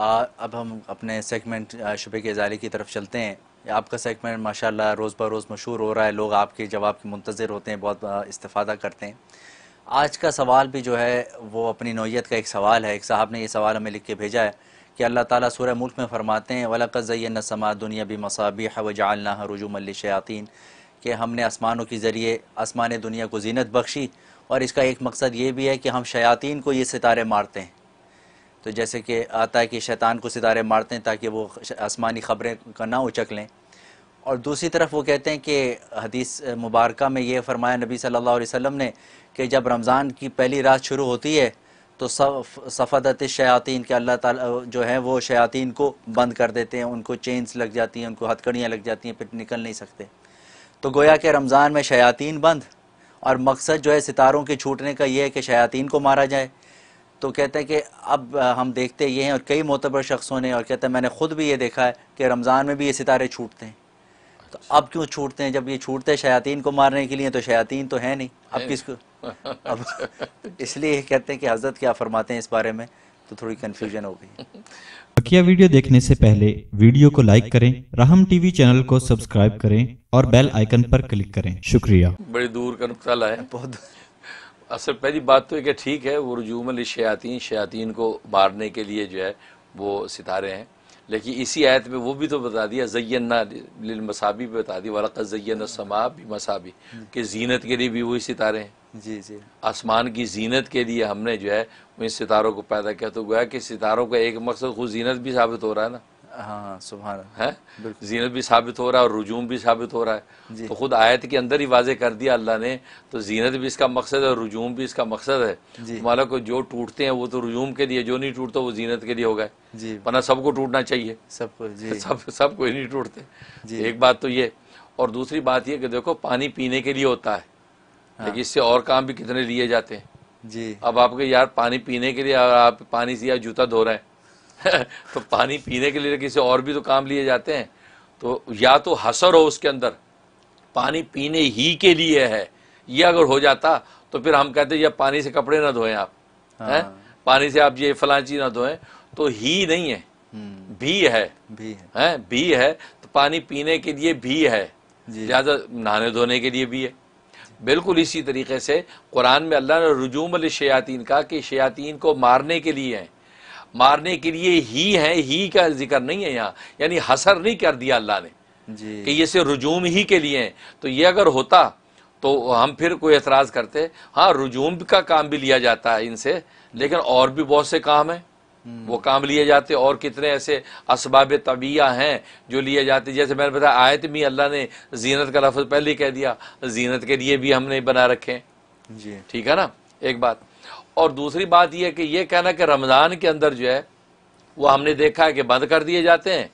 आ, अब हम अपने सेगमेंट शुभे के इजाले की तरफ चलते हैं आपका सेगमेंट माशाल्लाह रोज़ बर रोज़ मशहूर हो रहा है लोग आपके जवाब के मुंतज़र होते हैं बहुत इस्ता करते हैं आज का सवाल भी जो है वो अपनी नोयत का एक सवाल है एक साहब ने ये सवाल हमें लिख के भेजा है कि अल्लाह ताला सूर्य मुल्क में फरमाते हैं न समा दुनिया भी मसाबी है वजालना मल शयातीन के हमने आसमानों के ज़रिए आसमान दुनिया को जीनत बख्शी और इसका एक मकसद ये भी है कि हम शयातीन को ये सितारे मारते हैं तो जैसे कि आता है कि शैतान को सितारे मारते हैं ताकि वो आसमानी ख़बरें का ना उचक लें और दूसरी तरफ वो कहते हैं कि हदीस मुबारक में ये फरमाया नबी सल्लल्लाहु अलैहि वसल्लम ने कि जब रमज़ान की पहली रात शुरू होती है तो सफ सफ़दत शयातीन के अल्लाह ताला जो है वो शयातीन को बंद कर देते हैं उनको चेंस लग जाती हैं उनको हथकड़ियाँ लग जाती हैं फिर निकल नहीं सकते तो गोया कि रमज़ान में शयातीन बंद और मकसद जो है सितारों के छूटने का ये है कि शयातीन को मारा जाए तो कहते हैं कि अब हम देखते ये हैं और कई मोतबर शख्सों ने और कहते हैं मैंने ख़ुद भी ये देखा है कि रमज़ान में भी ये सितारे छूटते हैं तो अब क्यों छूटते हैं जब ये छूटते हैं शयातीन को मारने के लिए तो शयातीन तो है नहीं अब किसको अब इसलिए कहते हैं कि हजरत क्या फरमाते हैं इस बारे में तो थोड़ी कन्फ्यूजन हो गई बकिया वीडियो देखने से पहले वीडियो को लाइक करें रहम टीवी चैनल को सब्सक्राइब करें और बेल आइकन पर क्लिक करें शुक्रिया बड़ी दूर का नुकसान है बहुत असल पहली बात तो एक कि ठीक है वो रजूमल शयातीन शयातीन को मारने के लिए जो है वो सितारे हैं लेकिन इसी आयत में वो भी तो बता दिया जयन्ना मसाबी भी बता दी वाल जयन समा भी मसाबी कि जीनत के लिए भी वही सितारे हैं जी जी आसमान की जीनत के लिए हमने जो है उन सितारों को पैदा किया तो गोया कि सितारों का एक मकसद खुद जीनत भी साबित हो रहा है ना हाँ, हाँ सुबह है जीनत भी साबित हो रहा है और रुजूम भी साबित हो रहा है तो खुद आयत के अंदर ही वाजे कर दिया अल्लाह ने तो जीनत भी इसका मकसद है और रुजूम भी इसका मकसद है माला को जो टूटते हैं वो तो रुजूम के लिए जो नहीं टूटता वो जीनत के लिए हो गए वरना सबको टूटना चाहिए सबको सब सब ही नहीं टूटते एक बात तो ये और दूसरी बात यह कि देखो पानी पीने के लिए होता है हाँ। लेकिन इससे और काम भी कितने लिए जाते हैं जी अब आपके यार पानी पीने के लिए आप पानी से या जूता धो रहे हैं तो पानी पीने के लिए किसी और भी तो काम लिए जाते हैं तो या तो हसर हो उसके अंदर पानी पीने ही के लिए है ये अगर हो जाता तो फिर हम कहते हैं पानी से कपड़े ना धोएं आप हाँ। हैं पानी से आप ये फला चीज ना धोएं तो ही नहीं है हम्म। भी है भी है है? भी है तो पानी पीने के लिए भी है ज़्यादा नहाने धोने के लिए भी है बिल्कुल इसी तरीके से कुरान में अल्लाह ने रुजूम शयातीन का कि शयातीन को मारने के लिए हैं मारने के लिए ही है ही का जिक्र नहीं है यहाँ यानी हसर नहीं कर दिया अल्लाह ने कि ये सिर्फ रुजूम ही के लिए हैं तो ये अगर होता तो हम फिर कोई एतराज़ करते हाँ रुजूम का काम भी लिया जाता है इनसे लेकिन और भी बहुत से काम हैं वो हम्म। काम लिए जाते और कितने ऐसे इसबाब तबिया हैं जो लिए जाते जैसे मैंने बताया आयत भी अल्लाह ने जीनत का लफ्ज़ पहले कह दिया जीनत के लिए भी हमने बना रखे हैं जी ठीक है ना एक बात और दूसरी बात यह कि यह कहना कि रमज़ान के अंदर जो है वो हमने देखा है कि बंद कर दिए जाते हैं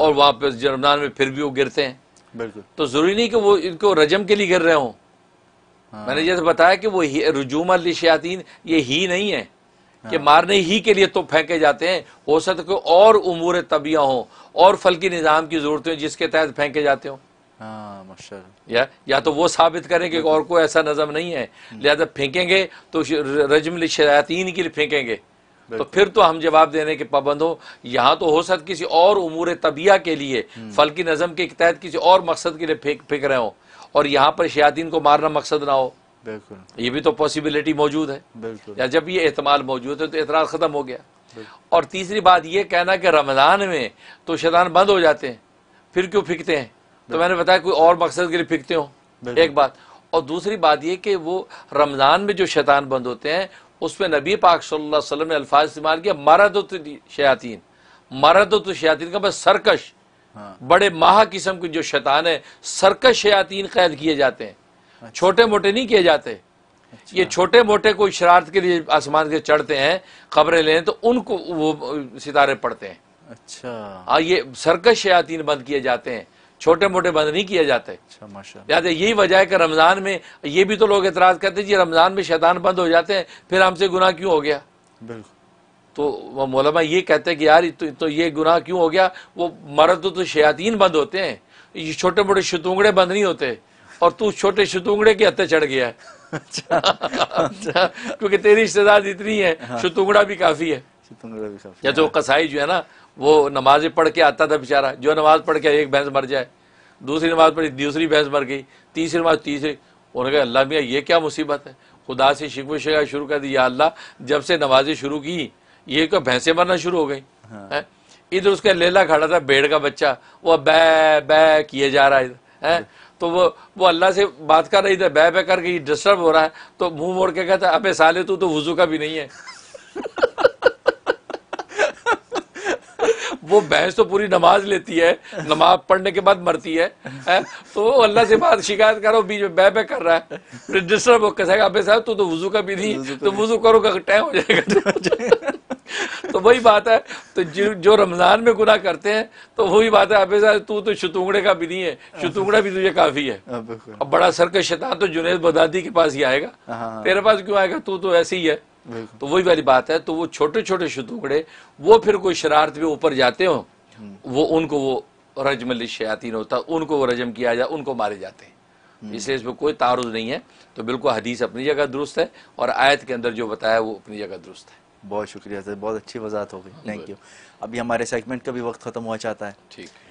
और वापस रमज़ान में फिर भी वो गिरते हैं बिल्कुल तो ज़रूरी नहीं कि वो इनको रजम के लिए गिर रहे हों हाँ। मैंने जैसे बताया कि वो रुजूम अली शयातीन ये ही नहीं है हाँ। कि मारने ही के लिए तो फेंके जाते हैं हो सकता है और उमूर तबिया हों और फल के निज़ाम की जरूरत हो जिसके तहत फेंके जाते हों हाँ, या या तो वो साबित करें कि और कोई ऐसा नजम नहीं है हम्म। लिहाजा फेंकेंगे तो रजमल शयातीन के लिए फेंकेंगे तो फिर तो हम जवाब देने के पाबंद हो यहाँ तो हो सकता किसी और उमूर तबिया के लिए हम्म। फल्की नज़म के तहत किसी और मकसद के लिए फेंक फेंक रहे हो और यहाँ पर शयातीन को मारना मकसद ना हो बिल्कुल ये भी तो पॉसिबिलिटी मौजूद है बिल्कुल या जब ये एहतमाल मौजूद है तो एतराज़ ख़त्म हो गया और तीसरी बात ये कहना कि रमज़ान में तो शैतान बंद हो जाते हैं फिर क्यों फेंकते हैं तो मैंने बताया कोई और मकसद के लिए फेंकते हो एक बात और दूसरी बात यह कि वो रमज़ान में जो शैतान बंद होते हैं उसमें नबी पाक सल्लाम ने अल्फाज इस्तेमाल किया मरद शयातीन मरद शयातीन का बस सरकश हाँ। बड़े माह किस्म के जो शैतान है सरकश शयातीन कैद किए जाते हैं अच्छा। छोटे मोटे नहीं किए जाते अच्छा। ये छोटे मोटे कोई शरारत के लिए आसमान के चढ़ते हैं खबरें लें तो उनको वो सितारे पड़ते हैं अच्छा हाँ ये सरकश शयातीन बंद किए जाते हैं छोटे मोटे बंद नहीं किए जाते अच्छा, याद है यही वजह है कि रमज़ान में ये भी तो लोग एतराज़ करते जी रमज़ान में शैतान बंद हो जाते हैं फिर हमसे गुनाह क्यों हो गया बिल्कुल तो वह मौलमा ये कहते हैं कि यार तो, तो ये गुनाह क्यों हो गया वो मर्द तो, तो शयातीन बंद होते हैं ये छोटे मोटे शतुंगड़े बंद नहीं होते और तू छोटे शतुंगड़े के हत्या चढ़ गया है अच्छा। क्योंकि तेरी रिश्तेदार इतनी है हाँ। शतुंगड़ा भी काफ़ी है या तो कसाई जो है ना वो नमाज पढ़ के आता था बेचारा जो नमाज पढ़ के एक भैंस मर जाए दूसरी नमाज पढ़ी दूसरी भैंस मर गई तीसरी नमाज तीसरी उन्होंने कहा अल्लाह मियाँ ये क्या मुसीबत है खुदा से शिकव शिका शुरू कर दी या अल्लाह जब से नमाजें शुरू की ये क्या तो भैंसें मरना शुरू हो गई हाँ। इधर उसका लेला खड़ा था भेड़ का बच्चा वो बै बै किए जा रहा है है तो वो वो अल्लाह से बात कर रही था बै बै करके डिस्टर्ब हो रहा है तो मुंह मोड़ के कहता अबे साले तू तो वजू का भी नहीं है वो बहस तो पूरी नमाज लेती है नमाज पढ़ने के बाद मरती है, है? तो अल्लाह से बात शिकायत करो बीच में बह बह कर रहा है डिस्टर्ब होकर साहब तू तो वजू का भी नहीं तो वजू करो का टाइम तो हो जाएगा तो वही बात है तो जो, जो रमज़ान में गुना करते हैं तो वही बात है तू तो शतुंगड़े का भी नहीं है हाँ, शतुंगड़ा भी तुझे काफ़ी है हाँ, अब बड़ा सरकश शैतान तो जुनेद बदादी के पास ही आएगा हाँ। तेरे पास क्यों आएगा तू तो ऐसे ही है तो वही वाली बात है तो वो छोटे छोटे शुतुकड़े वो फिर कोई शरारत भी ऊपर जाते हो वो उनको वो रजम शयातीन होता उनको वो रजम किया जाए उनको मारे जाते हैं इसलिए इसमें कोई तारुज नहीं है तो बिल्कुल हदीस अपनी जगह दुरुस्त है और आयत के अंदर जो बताया वो अपनी जगह दुरुस्त है बहुत शुक्रिया सर बहुत अच्छी वजात हो गई थैंक हाँ यू अभी हमारे सेगमेंट का भी वक्त ख़त्म हुआ चाहता है ठीक है